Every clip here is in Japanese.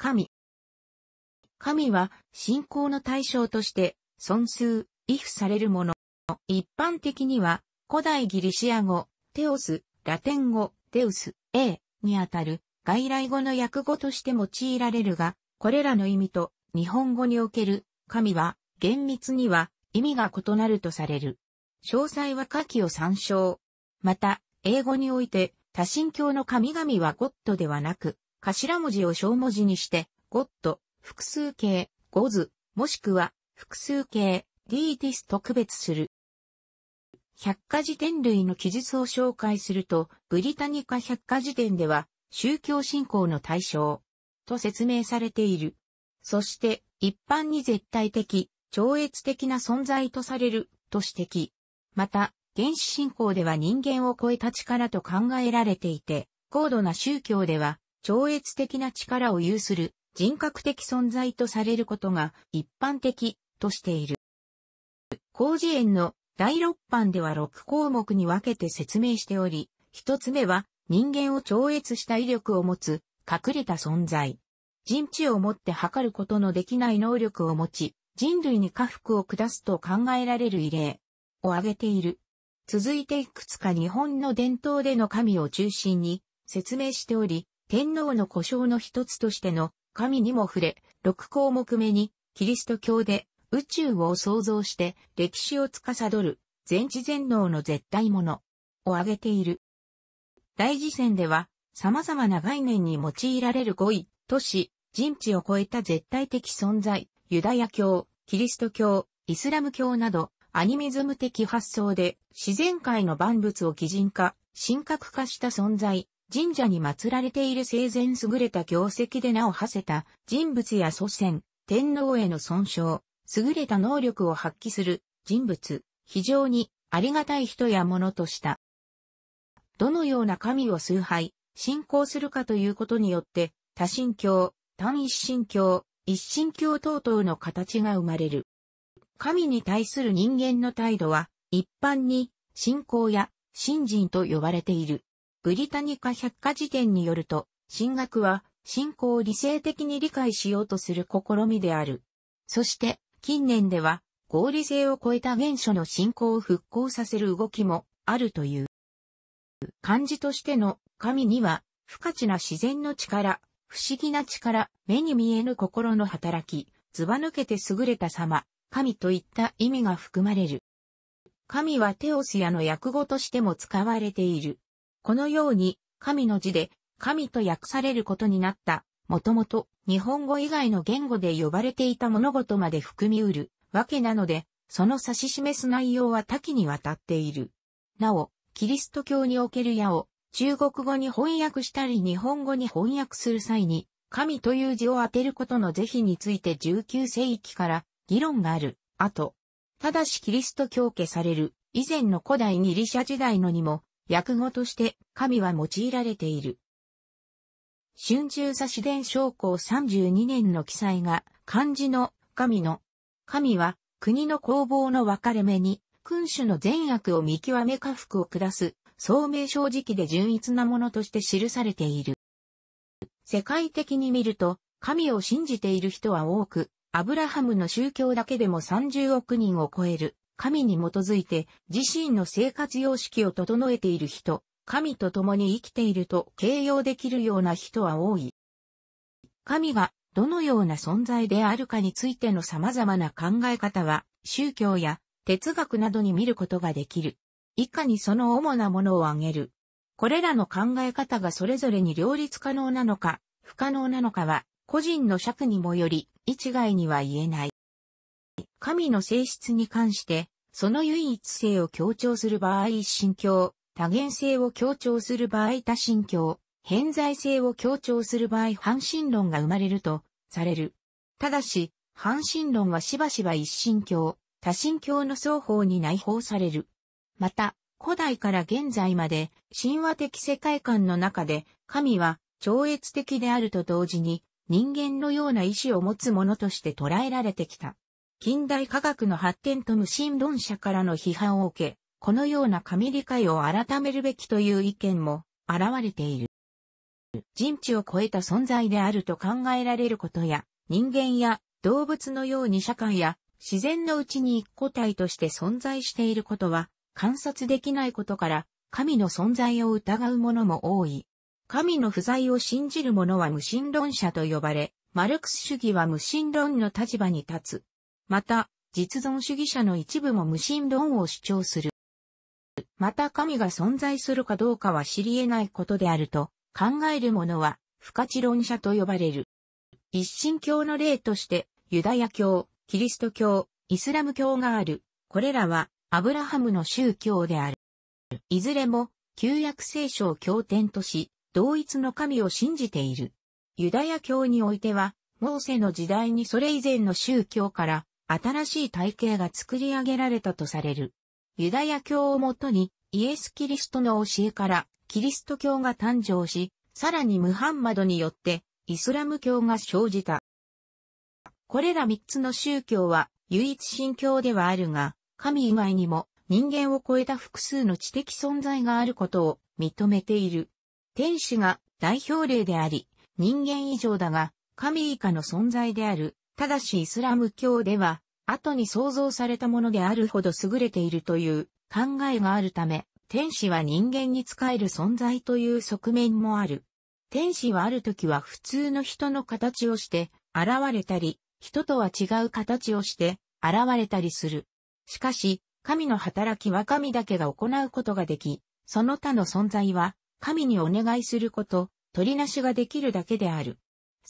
神。神は信仰の対象として、尊崇、畏怖されるもの。一般的には、古代ギリシア語、テオス、ラテン語、デウス、エーにあたる外来語の訳語として用いられるが、これらの意味と日本語における神は厳密には意味が異なるとされる。詳細は下記を参照。また、英語において多神教の神々はゴッドではなく頭文字を小文字にして、ゴッド、複数形、ゴズ、もしくは、複数形、ディーティスと区別する。百科事典類の記述を紹介すると、ブリタニカ百科事典では、宗教信仰の対象、と説明されている。そして、一般に絶対的、超越的な存在とされる、と指摘。また、原始信仰では人間を超えた力と考えられていて、高度な宗教では超越的な力を有する人格的存在とされることが一般的としている。広辞苑の第6版では6項目に分けて説明しており、一つ目は人間を超越した威力を持つ隠れた存在。人知をもって測ることのできない能力を持ち、人類に下腹を下すと考えられる異例を挙げている。続いていくつか日本の伝統での神を中心に説明しており、天皇の故障の一つとしての神にも触れ、6項目目に、キリスト教で宇宙を創造して歴史を司る全知全能の絶対ものを挙げている。大事戦では様々な概念に用いられる語彙、都市、人知を超えた絶対的存在、ユダヤ教、キリスト教、イスラム教などアニミズム的発想で自然界の万物を擬人化、神格化した存在、神社に祀られている生前優れた業績で名を馳せた人物や祖先、天皇への尊称、優れた能力を発揮する人物、非常にありがたい人やものとした。どのような神を崇拝、信仰するかということによって、多神教、単一神教、一神教等々の形が生まれる。神に対する人間の態度は、一般に信仰や信心と呼ばれている。ブリタニカ百科事典によると、進学は、信仰を理性的に理解しようとする試みである。そして、近年では、合理性を超えた原初の信仰を復興させる動きもあるという。漢字としての神には、不可知な自然の力、不思議な力、目に見えぬ心の働き、ずば抜けて優れた様、神といった意味が含まれる。神はテオスやの訳語としても使われている。このように、神の字で、神と訳されることになった、もともと日本語以外の言語で呼ばれていた物事まで含みうるわけなので、その指し示す内容は多岐にわたっている。なお、キリスト教における矢を中国語に翻訳したり日本語に翻訳する際に、神という字を当てることの是非について19世紀から議論がある。あと、ただしキリスト教化される以前の古代ギリシャ時代のにも訳語として神は用いられている。春秋差四伝将校32年の記載が漢字の神の神は国の攻防の分かれ目に君主の善悪を見極め家福を下す聡明正直で純一なものとして記されている。世界的に見ると神を信じている人は多く、アブラハムの宗教だけでも30億人を超える。神に基づいて自身の生活様式を整えている人、神と共に生きていると形容できるような人は多い。神がどのような存在であるかについての様々な考え方は宗教や哲学などに見ることができる。以下にその主なものを挙げる。これらの考え方がそれぞれに両立可能なのか、不可能なのかは、個人の尺にもより、一概には言えない。神の性質に関して、その唯一性を強調する場合一神教、多元性を強調する場合多神教、偏在性を強調する場合半神論が生まれるとされる。ただし、半神論はしばしば一神教、多神教の双方に内包される。また、古代から現在まで神話的世界観の中で神は超越的であると同時に人間のような意志を持つものとして捉えられてきた。近代科学の発展と無神論者からの批判を受け、このような神理解を改めるべきという意見も現れている。人知を超えた存在であると考えられることや、人間や動物のように社会や自然のうちに一個体として存在していることは観察できないことから神の存在を疑う者も多い。神の不在を信じる者は無神論者と呼ばれ、マルクス主義は無神論の立場に立つまた、実存主義者の一部も無神論を主張する。また神が存在するかどうかは知り得ないことであると考える者は不可知論者と呼ばれる。一神教の例としてユダヤ教、キリスト教、イスラム教がある。これらはアブラハムの宗教である。いずれも旧約聖書を経典とし、同一の神を信じている。ユダヤ教においては、モーセの時代にそれ以前の宗教から新しい体系が作り上げられたとされる。ユダヤ教をもとにイエス・キリストの教えからキリスト教が誕生し、さらにムハンマドによってイスラム教が生じた。これら三つの宗教は唯一神教ではあるが、神以外にも人間を超えた複数の知的存在があることを認めている。天使が代表例であり、人間以上だが、神以下の存在であるただしイスラム教では、後に創造されたものであるほど優れているという考えがあるため、天使は人間に仕える存在という側面もある。天使はある時は普通の人の形をして現れたり、人とは違う形をして現れたりする。しかし、神の働きは神だけが行うことができ、その他の存在は神にお願いすること、取りなしができるだけである。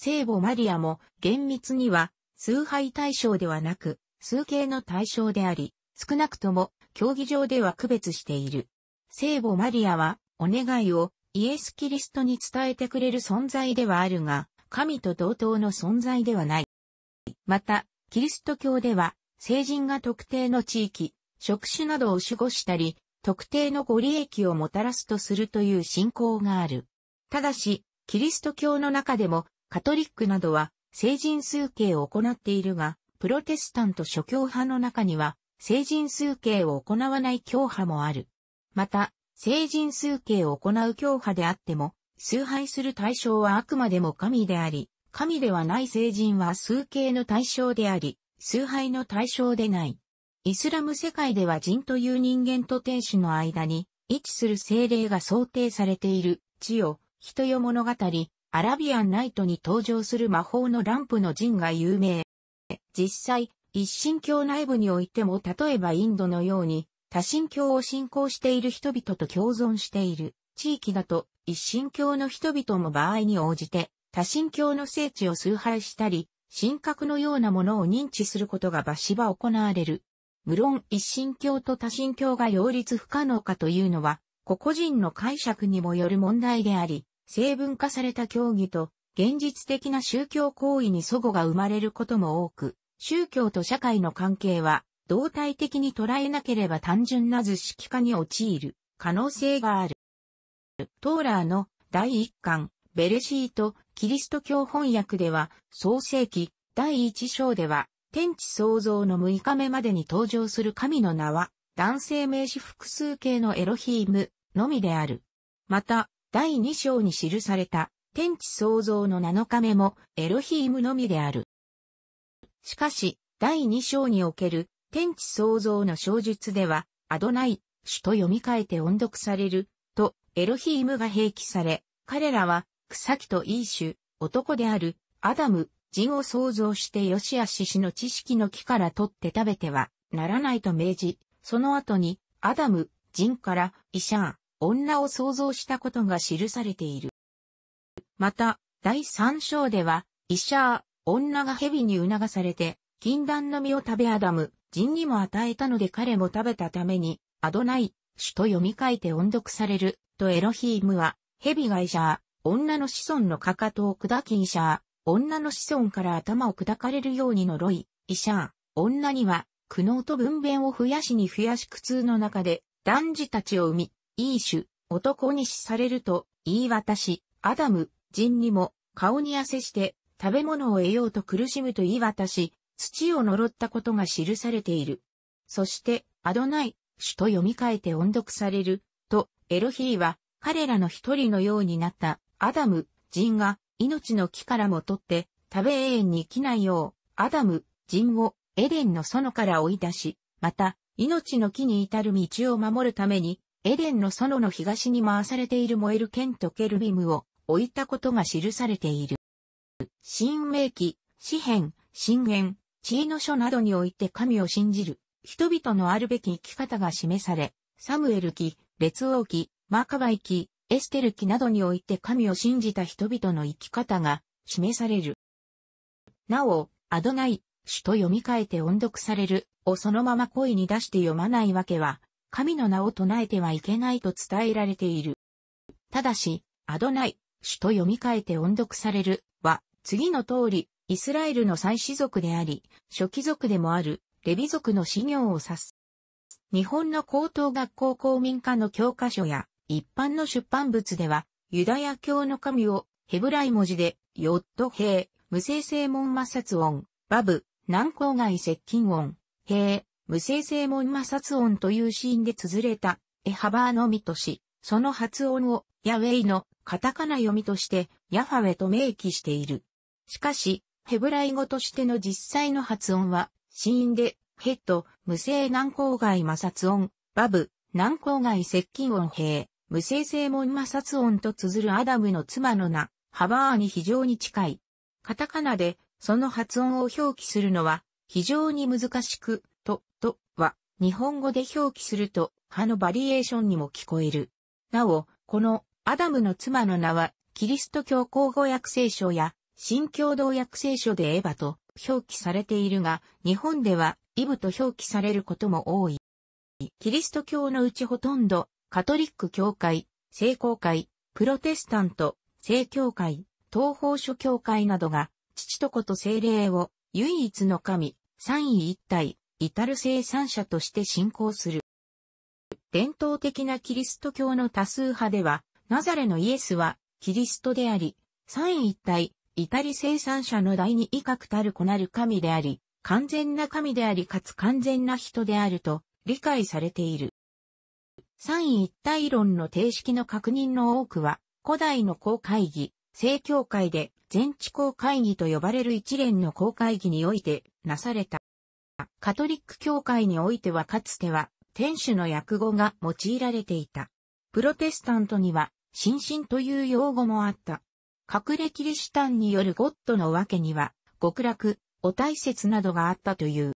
聖母マリアも厳密には崇拝対象ではなく、崇敬の対象であり、少なくとも競技場では区別している。聖母マリアはお願いをイエス・キリストに伝えてくれる存在ではあるが、神と同等の存在ではない。また、キリスト教では、聖人が特定の地域、職種などを守護したり、特定のご利益をもたらすとするという信仰がある。ただし、キリスト教の中でもカトリックなどは聖人数形を行っているが、プロテスタント諸教派の中には、聖人数形を行わない教派もある。また、聖人数形を行う教派であっても、崇拝する対象はあくまでも神であり、神ではない聖人は数形の対象であり、崇拝の対象でない。イスラム世界では人という人間と天使の間に位置する精霊が想定されている地を人よ物語、アラビアンナイトに登場する魔法のランプの陣が有名。実際、一神教内部においても例えばインドのように多神教を信仰している人々と共存している地域だと一神教の人々も場合に応じて多神教の聖地を崇拝したり、神格のようなものを認知することがバしバ行われる。無論一神教と多神教が擁立不可能かというのは、個々人の解釈にもよる問題であり、成文化された教義と現実的な宗教行為に祖語が生まれることも多く、宗教と社会の関係は動体的に捉えなければ単純な図式化に陥る可能性がある。トーラーの第1巻、ベレシート、キリスト教翻訳では、創世記、第1章では、天地創造の6日目までに登場する神の名は、男性名詞複数形のエロヒームのみである。また、第2章に記された天地創造の7日目もエロヒームのみである。しかし、第2章における天地創造の小術では、アドナイ、主と読み替えて音読される、と、エロヒームが併記され、彼らは、草木とイーシュ、男である、アダム、人を創造してヨシアシ氏の知識の木から取って食べては、ならないと命じ、その後に、アダム、人から、イシャー、女を想像したことが記されている。また、第三章では、医者、女が蛇に促されて、禁断の実を食べアダム、人にも与えたので彼も食べたために、アドナイ、主と読み書いて音読される、とエロヒームは、蛇が医者、女の子孫のかかとを砕き医者、女の子孫から頭を砕かれるように呪い、医者、女には、苦悩と分娩を増やしに増やし苦痛の中で、男児たちを産み、いい種、男に死されると、言い渡し、アダム、人にも、顔に痩せして、食べ物を得ようと苦しむと言い渡し、土を呪ったことが記されている。そして、アドナイ、主と読み替えて音読される、と、エロヒーは、彼らの一人のようになった、アダム、人が、命の木からも取って、食べ永遠に生きないよう、アダム、人を、エデンの園から追い出し、また、命の木に至る道を守るために、エデンの園の東に回されている燃える剣とケルビムを置いたことが記されている。新明記、詩篇、神言、知恵の書などにおいて神を信じる、人々のあるべき生き方が示され、サムエル記、列王記、マカバイ記、エステル記などにおいて神を信じた人々の生き方が示される。なお、アドナイ、主と読み替えて音読されるをそのまま声に出して読まないわけは神の名を唱えてはいけないと伝えられている。ただし、アドナイ、主と読み替えて音読されるは、次の通り、イスラエルの祭祀族であり、初期族でもある、レビ族の修行を指す。日本の高等学校公民科の教科書や、一般の出版物では、ユダヤ教の神を、ヘブライ文字で、ヨットヘイ、無性声門摩擦音、バブ、南郊外接近音、ヘイ、無声声門摩擦音というシーンで綴れた、エハバーのみとし、その発音を、ヤウェイのカタカナ読みとして、ヤファウェと明記している。しかし、ヘブライ語としての実際の発音は、死因で、ヘッド、無声軟口外摩擦音、バブ、軟口外接近音兵、無声声門摩擦音と綴るアダムの妻の名、ハバーに非常に近い。カタカナで、その発音を表記するのは、非常に難しく、日本語で表記すると、派のバリエーションにも聞こえる。なお、このアダムの妻の名は、キリスト教皇語訳聖書や、新共同訳聖書でエヴァと表記されているが、日本ではイブと表記されることも多い。キリスト教のうちほとんど、カトリック教会、聖公会、プロテスタント、聖教会、東方諸教会などが、父と子と聖霊を、唯一の神、三位一体、至る生産者として信仰する。伝統的なキリスト教の多数派では、ナザレのイエスはキリストであり、三一体、至り生産者の第二威嚇たる子なる神であり、完全な神でありかつ完全な人であると理解されている。三一体論の定式の確認の多くは、古代の公会議、正教会で全地公会議と呼ばれる一連の公会議においてなされた。カトリック教会においてはかつては、天主の訳語が用いられていた。プロテスタントには、神神という用語もあった。隠れキリシタンによるゴッドのわけには、極楽、お大切などがあったという。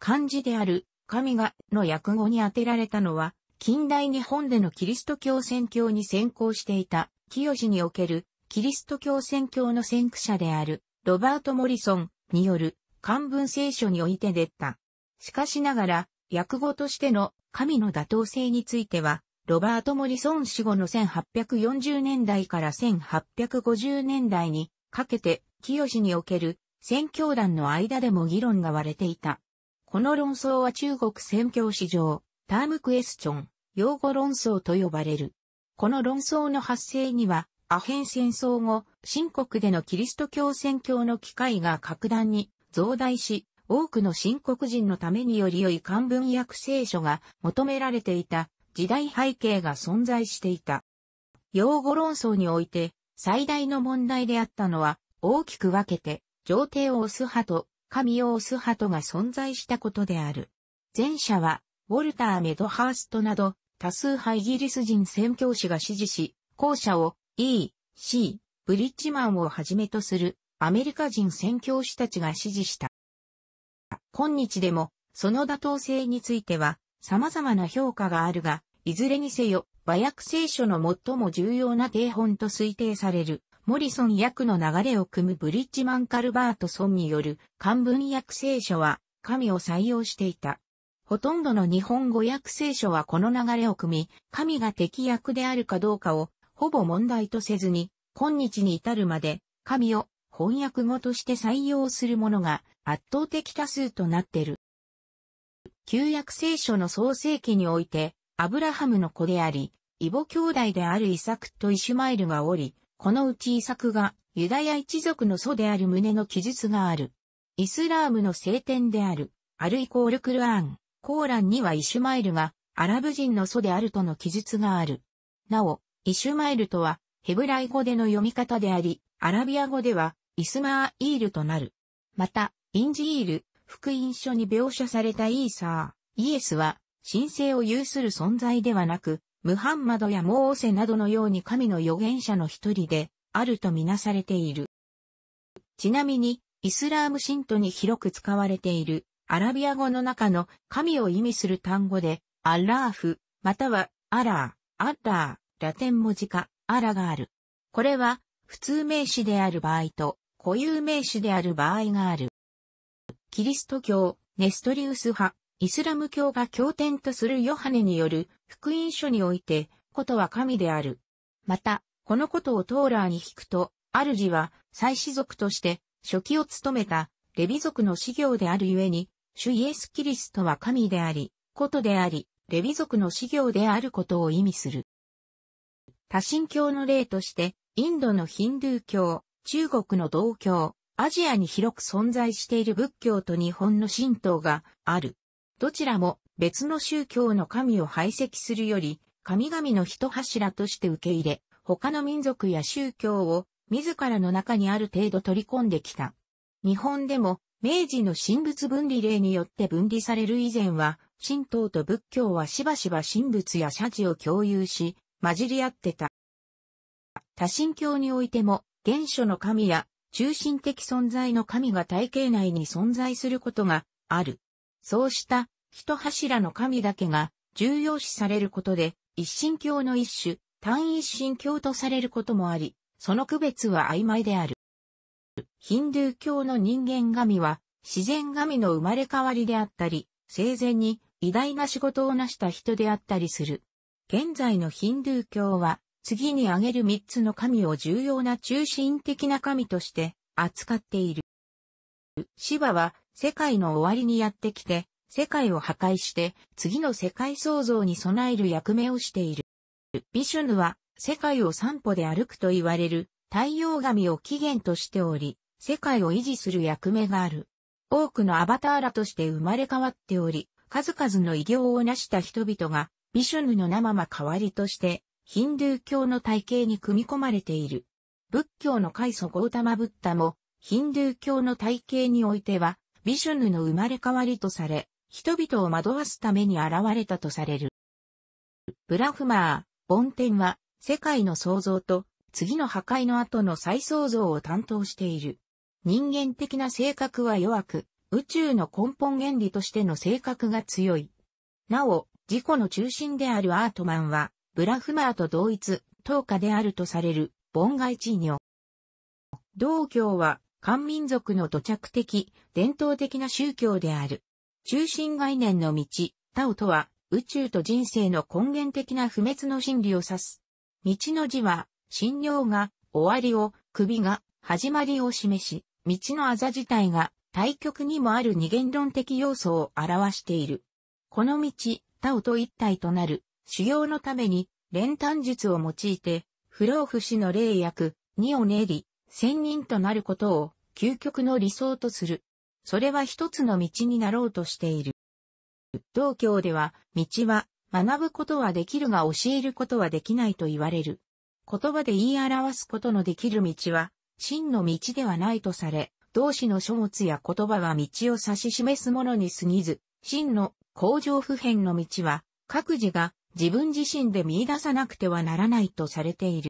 漢字である、神がの訳語に当てられたのは、近代日本でのキリスト教宣教に先行していた、清治における、キリスト教宣教の先駆者である、ロバート・モリソンによる、漢文聖書において出た。しかしながら、訳語としての神の妥当性については、ロバート・モリソン死後の1840年代から1850年代にかけて、清における宣教団の間でも議論が割れていた。この論争は中国宣教史上、タームクエスチョン、用語論争と呼ばれる。この論争の発生には、アヘン戦争後、新国でのキリスト教宣教の機会が格段に増大し、多くの新国人のためにより良い漢文訳聖書が求められていた時代背景が存在していた。用語論争において最大の問題であったのは大きく分けて上帝を押す派と神を押す派とが存在したことである。前者はウォルター・メドハーストなど多数派イギリス人宣教師が支持し、後者を E、C、ブリッジマンをはじめとするアメリカ人宣教師たちが支持した。今日でも、その妥当性については、様々な評価があるが、いずれにせよ、和訳聖書の最も重要な定本と推定される、モリソン訳の流れを組むブリッジマン・カルバートソンによる漢文訳聖書は、神を採用していた。ほとんどの日本語訳聖書はこの流れを組み、神が敵役であるかどうかを、ほぼ問題とせずに、今日に至るまで、神を翻訳語として採用するものが圧倒的多数となってる。旧約聖書の創世記において、アブラハムの子であり、イボ兄弟であるイサクとイシュマイルがおり、このうちイサクがユダヤ一族の祖である旨の記述がある。イスラームの聖典である、アルイコールクルアーン、コーランにはイシュマイルがアラブ人の祖であるとの記述がある。なお、イシュマイルとはヘブライ語での読み方であり、アラビア語ではイスマーイールとなる。また、インジイール、福音書に描写されたイーサー、イエスは、神聖を有する存在ではなく、ムハンマドやモーセなどのように神の預言者の一人で、あるとみなされている。ちなみに、イスラーム信徒に広く使われている、アラビア語の中の神を意味する単語で、アラーフ、または、アラー、アッラー、ラテン文字化、アラがある。これは、普通名詞である場合と、固有名詞である場合がある。キリスト教、ネストリウス派、イスラム教が経典とするヨハネによる福音書において、ことは神である。また、このことをトーラーに引くと、主は祭司族として初期を務めたレビ族の司業であるゆえに、主イエス・キリストは神であり、ことであり、レビ族の司業であることを意味する。多神教の例として、インドのヒンドゥー教、中国の道教、アジアに広く存在している仏教と日本の神道がある。どちらも別の宗教の神を排斥するより、神々の一柱として受け入れ、他の民族や宗教を自らの中にある程度取り込んできた。日本でも明治の神仏分離令によって分離される以前は、神道と仏教はしばしば神仏や社寺を共有し、混じり合ってた。多神教においても、原初の神や中心的存在の神が体系内に存在することがある。そうした一柱の神だけが重要視されることで一神教の一種、単一神教とされることもあり、その区別は曖昧である。ヒンドゥー教の人間神は自然神の生まれ変わりであったり、生前に偉大な仕事を成した人であったりする。現在のヒンドゥー教は次に挙げる三つの神を重要な中心的な神として扱っている。シバは世界の終わりにやってきて、世界を破壊して次の世界創造に備える役目をしている。ビシュヌは世界を散歩で歩くと言われる太陽神を起源としており、世界を維持する役目がある。多くのアバターらとして生まれ変わっており、数々の偉業を成した人々がビシュヌの生ま代わりとしてヒンドゥー教の体系に組み込まれている。仏教の開祖ゴータマ・ブッダも、ヒンドゥー教の体系においては、ビシュヌの生まれ変わりとされ、人々を惑わすために現れたとされる。ブラフマー、梵天は、世界の創造と、次の破壊の後の再創造を担当している。人間的な性格は弱く、宇宙の根本原理としての性格が強い。なお、自己の中心であるアートマンは、ブラフマーと同一、等価であるとされる、ボンガイチーニョ。道教は、漢民族の土着的、伝統的な宗教である。中心概念の道、タオとは、宇宙と人生の根源的な不滅の真理を指す。道の字は、信仰が、終わりを、首が、始まりを示し、道のあざ自体が、対極にもある二元論的要素を表している。この道、タオと一体となる、修行のために、練炭術を用いて、不老不死の霊薬、二を練り、仙人となることを、究極の理想とする。それは一つの道になろうとしている。道教では、道は、学ぶことはできるが教えることはできないと言われる。言葉で言い表すことのできる道は、真の道ではないとされ、同志の書物や言葉は道を指し示すものに過ぎず、真の工場普遍の道は、各自が自分自身で見出さなくてはならないとされている。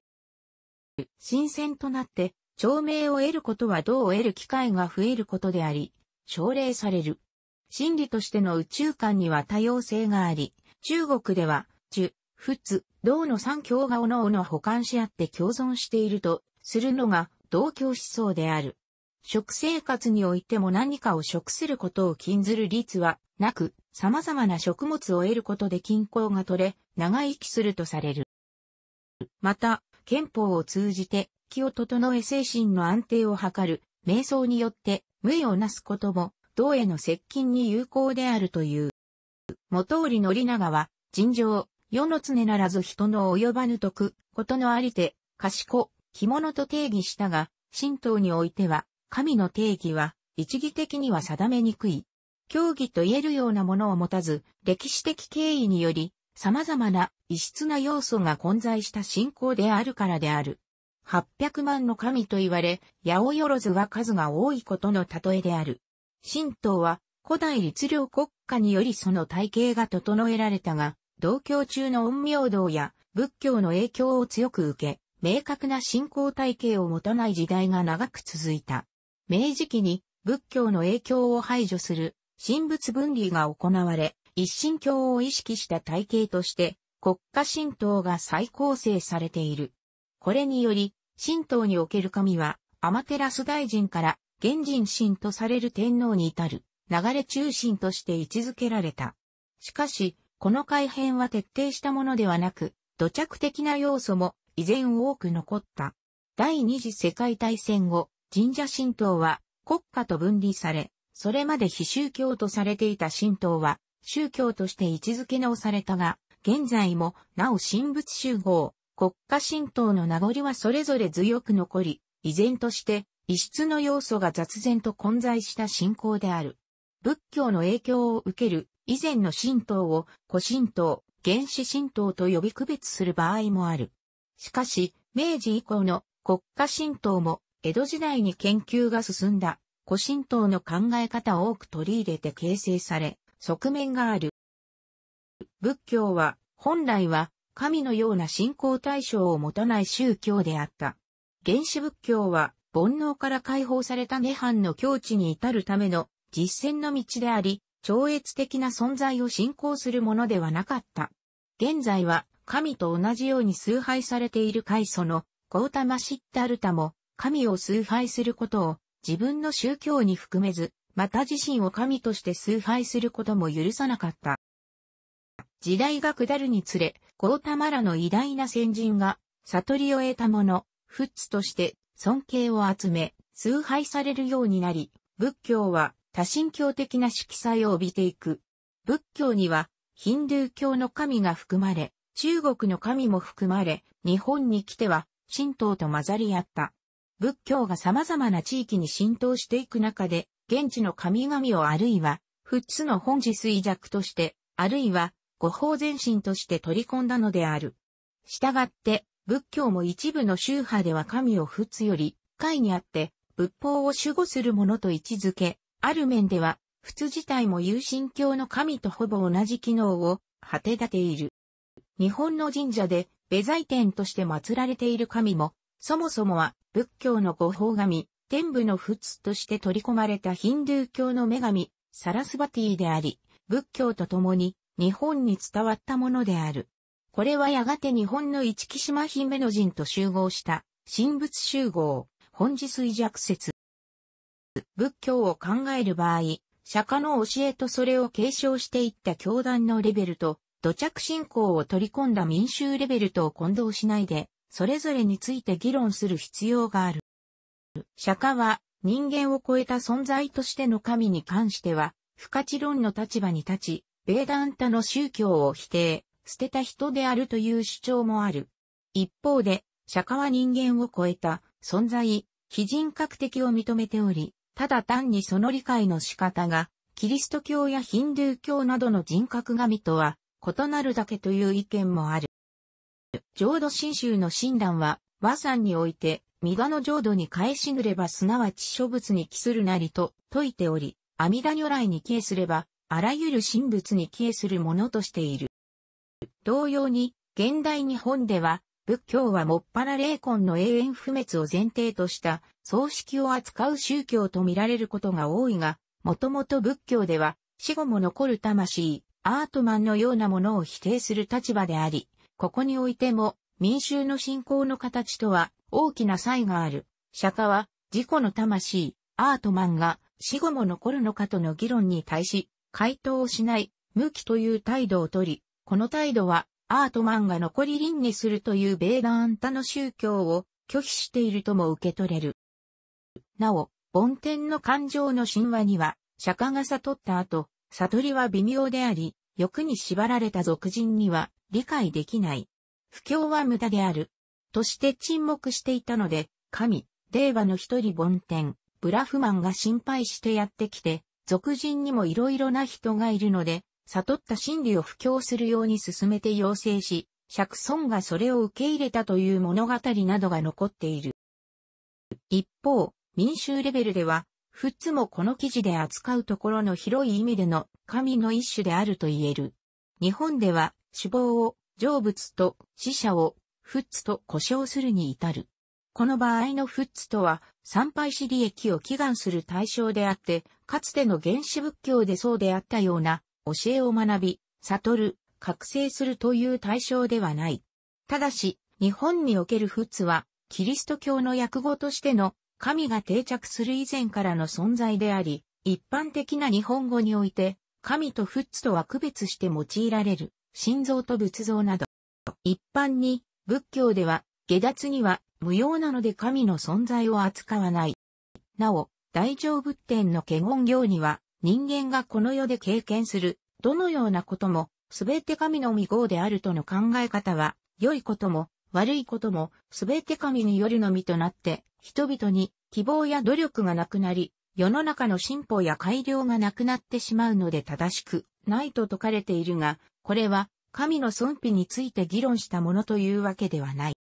新鮮となって、長命を得ることはどう得る機会が増えることであり、奨励される。真理としての宇宙観には多様性があり、中国では、樹、仏、道の三教がおのおの保管し合って共存していると、するのが、同教思想である。食生活においても何かを食することを禁ずる律は、なく、様々な食物を得ることで均衡が取れ、長生きするとされる。また、憲法を通じて、気を整え精神の安定を図る、瞑想によって、無意をなすことも、道への接近に有効であるという。元織宣長は、尋常、世の常ならず人の及ばぬ徳、ことのありて、賢、着物と定義したが、神道においては、神の定義は、一義的には定めにくい。教義と言えるようなものを持たず、歴史的経緯により、様々な異質な要素が混在した信仰であるからである。八百万の神と言われ、八百万は数が多いことの例えである。神道は古代律令国家によりその体系が整えられたが、同教中の陰陽道や仏教の影響を強く受け、明確な信仰体系を持たない時代が長く続いた。明治期に仏教の影響を排除する神仏分離が行われ、一神教を意識した体系として、国家神道が再構成されている。これにより、神道における神は、アマテラス大臣から、現人神とされる天皇に至る、流れ中心として位置づけられた。しかし、この改変は徹底したものではなく、土着的な要素も依然多く残った。第二次世界大戦後、神社神道は国家と分離され、それまで非宗教とされていた神道は、宗教として位置づけ直されたが、現在も、なお神仏集合、国家神道の名残はそれぞれ強く残り、依然として、異質の要素が雑然と混在した信仰である。仏教の影響を受ける以前の神道を古神道、原始神道と呼び区別する場合もある。しかし、明治以降の国家神道も江戸時代に研究が進んだ古神道の考え方を多く取り入れて形成され、側面がある。仏教は、本来は、神のような信仰対象を持たない宗教であった。原始仏教は、煩悩から解放された涅槃の境地に至るための実践の道であり、超越的な存在を信仰するものではなかった。現在は、神と同じように崇拝されている開祖の、ゴータマシッタルタも、神を崇拝することを、自分の宗教に含めず、また自身を神として崇拝することも許さなかった。時代が下るにつれ、ゴータマラの偉大な先人が、悟りを得た者、フッツとして尊敬を集め、崇拝されるようになり、仏教は多神教的な色彩を帯びていく。仏教には、ヒンドゥー教の神が含まれ、中国の神も含まれ、日本に来ては、神道と混ざり合った。仏教が様々な地域に浸透していく中で、現地の神々をあるいは、仏の本寺衰弱として、あるいは、五法前進として取り込んだのである。したがって、仏教も一部の宗派では神を仏より、会にあって、仏法を守護するものと位置づけ、ある面では、仏自体も有神教の神とほぼ同じ機能を、果て立ている。日本の神社で、ベザ天として祀られている神も、そもそもは、仏教の護法神、天部の仏として取り込まれたヒンドゥー教の女神、サラスバティであり、仏教と共に日本に伝わったものである。これはやがて日本の一木島姫の陣と集合した神仏集合、本日衰弱説。仏教を考える場合、釈迦の教えとそれを継承していった教団のレベルと、土着信仰を取り込んだ民衆レベルとを混同しないで、それぞれについて議論する必要がある。釈迦は人間を超えた存在としての神に関しては、不可知論の立場に立ち、ベーダンタの宗教を否定、捨てた人であるという主張もある。一方で、釈迦は人間を超えた存在、非人格的を認めており、ただ単にその理解の仕方が、キリスト教やヒンドゥー教などの人格神とは異なるだけという意見もある。浄土真宗の診断は、和山において、弥陀の浄土に返しぬればすなわち諸仏に帰するなりと説いており、阿弥陀如来に帰依すれば、あらゆる神仏に帰依するものとしている。同様に、現代日本では、仏教はもっぱら霊魂の永遠不滅を前提とした葬式を扱う宗教と見られることが多いが、もともと仏教では死後も残る魂、アートマンのようなものを否定する立場であり、ここにおいても、民衆の信仰の形とは大きな差異がある。釈迦は、自己の魂、アートマンが死後も残るのかとの議論に対し、回答をしない、無期という態度をとり、この態度は、アートマンが残り輪にするというベーダンタの宗教を拒否しているとも受け取れる。なお、梵天の感情の神話には、釈迦が悟った後、悟りは微妙であり、欲に縛られた俗人には理解できない。不況は無駄である。として沈黙していたので、神、令和の一人梵天、ブラフマンが心配してやってきて、俗人にも色々な人がいるので、悟った真理を布教するように進めて要請し、釈尊がそれを受け入れたという物語などが残っている。一方、民衆レベルでは、フッツもこの記事で扱うところの広い意味での神の一種であると言える。日本では死亡を成仏と死者をフッツと呼称するに至る。この場合のフッツとは参拝し利益を祈願する対象であって、かつての原始仏教でそうであったような教えを学び、悟る、覚醒するという対象ではない。ただし、日本におけるフッツは、キリスト教の訳語としての神が定着する以前からの存在であり、一般的な日本語において、神と仏とは区別して用いられる、心臓と仏像など。一般に、仏教では、下脱には無用なので神の存在を扱わない。なお、大乗仏典の華厳行には、人間がこの世で経験する、どのようなことも、すべて神の御号であるとの考え方は、良いことも、悪いこともすべて神によるのみとなって、人々に希望や努力がなくなり、世の中の進歩や改良がなくなってしまうので正しくないと説かれているが、これは神の尊否について議論したものというわけではない。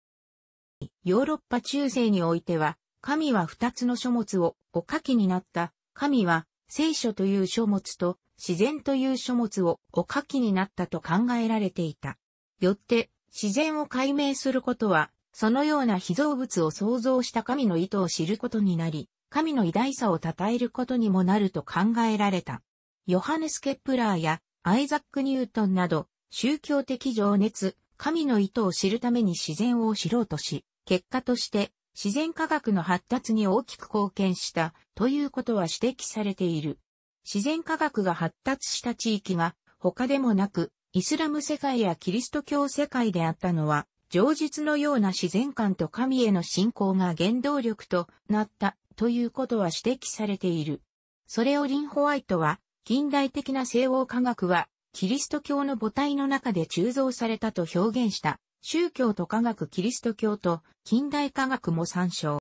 ヨーロッパ中世においては、神は二つの書物をお書きになった。神は聖書という書物と自然という書物をお書きになったと考えられていた。よって、自然を解明することは、そのような被造物を創造した神の意図を知ることになり、神の偉大さを称えることにもなると考えられた。ヨハネス・ケプラーやアイザック・ニュートンなど、宗教的情熱、神の意図を知るために自然を知ろうとし、結果として自然科学の発達に大きく貢献したということは指摘されている。自然科学が発達した地域が他でもなくイスラム世界やキリスト教世界であったのは、上述のような自然観と神への信仰が原動力となったということは指摘されている。それをリン・ホワイトは、近代的な西欧科学は、キリスト教の母体の中で鋳造されたと表現した、宗教と科学キリスト教と近代科学も参照。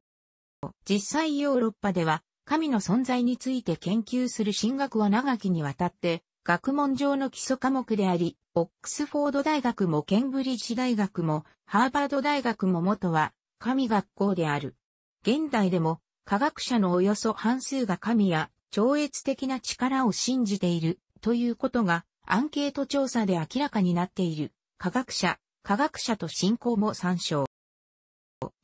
実際ヨーロッパでは、神の存在について研究する神学は長きにわたって学問上の基礎科目であり、オックスフォード大学もケンブリッジ大学もハーバード大学も元は神学校である。現代でも科学者のおよそ半数が神や超越的な力を信じているということがアンケート調査で明らかになっている科学者、科学者と信仰も参照。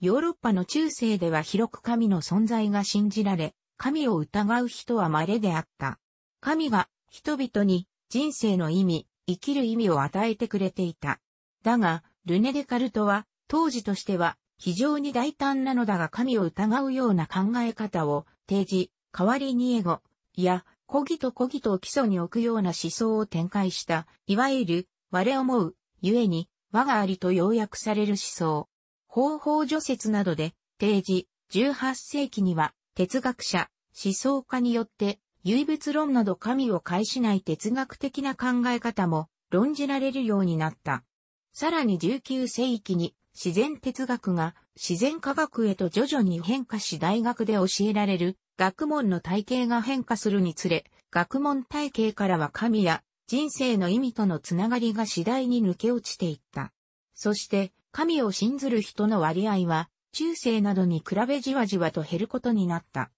ヨーロッパの中世では広く神の存在が信じられ、神を疑う人は稀であった。神が人々に人生の意味、生きる意味を与えてくれていた。だが、ルネ・デカルトは、当時としては、非常に大胆なのだが神を疑うような考え方を提示、代わりにエゴ、いや、コギとコギとを基礎に置くような思想を展開した、いわゆる、我思う、ゆえに、我がありと要約される思想。方法除説などで、提示、18世紀には、哲学者、思想家によって、唯物論など神を介しない哲学的な考え方も論じられるようになった。さらに19世紀に自然哲学が自然科学へと徐々に変化し大学で教えられる学問の体系が変化するにつれ、学問体系からは神や人生の意味とのつながりが次第に抜け落ちていった。そして、神を信ずる人の割合は、中世などに比べじわじわと減ることになった。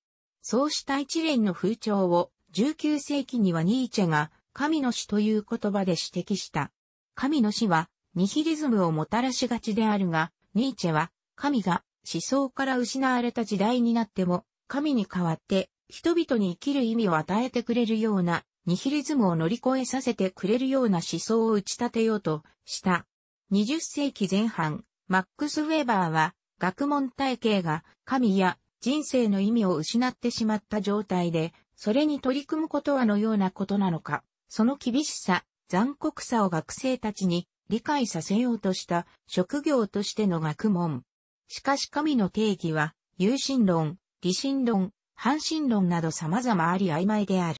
そうした一連の風潮を19世紀にはニーチェが神の死という言葉で指摘した。神の死はニヒリズムをもたらしがちであるが、ニーチェは神が思想から失われた時代になっても神に代わって人々に生きる意味を与えてくれるようなニヒリズムを乗り越えさせてくれるような思想を打ち立てようとした。20世紀前半、マックス・ウェーバーは学問体系が神や人生の意味を失ってしまった状態で、それに取り組むことはのようなことなのか、その厳しさ、残酷さを学生たちに理解させようとした職業としての学問。しかし神の定義は、有神論、理神論、半神論など様々あり曖昧である。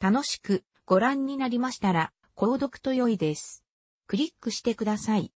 楽しくご覧になりましたら、購読と良いです。クリックしてください。